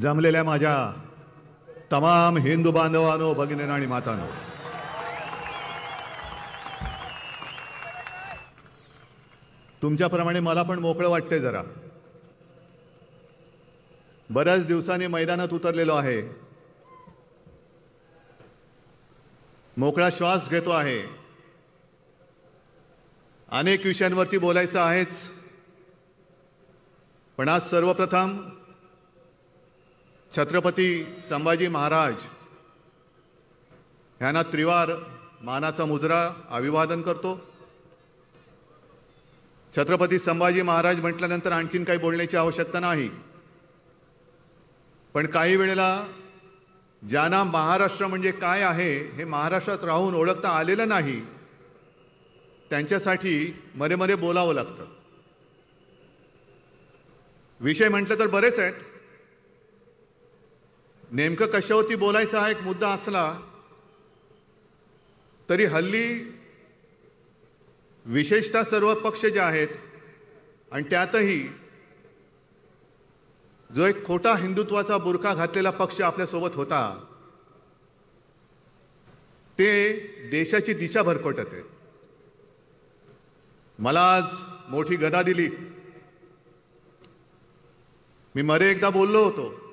जमलेल्या माझ्या तमाम हिंदू बांधवानो भगिनीनं आणि मातानो तुमच्याप्रमाणे मला पण मोकळं वाटते जरा बऱ्याच दिवसांनी मैदानात उतरलेलो आहे मोकळा श्वास घेतो आहे अनेक विषयांवरती बोलायचं आहेच पण आज सर्वप्रथम छत्रपती संभाजी महाराज ह्यांना त्रिवार मानाचा मुजरा अभिवादन करतो छत्रपती संभाजी महाराज म्हटल्यानंतर आणखीन काही बोलण्याची आवश्यकता नाही पण काही वेळेला ज्यांना महाराष्ट्र म्हणजे काय आहे हे महाराष्ट्रात राहून ओळखता आलेलं नाही त्यांच्यासाठी मध्ये मध्ये बोलावं लागतं विषय म्हटलं तर बरेच आहेत नेमकं कशावरती बोलायचा हा एक मुद्दा असला तरी हल्ली विशेषतः सर्व पक्ष जे आहेत आणि त्यातही जो एक खोटा हिंदुत्वाचा बुरखा घातलेला पक्ष आपल्यासोबत होता ते देशाची दिशा भरकटत आहे मला आज मोठी गदा दिली मी मरे एकदा बोललो होतो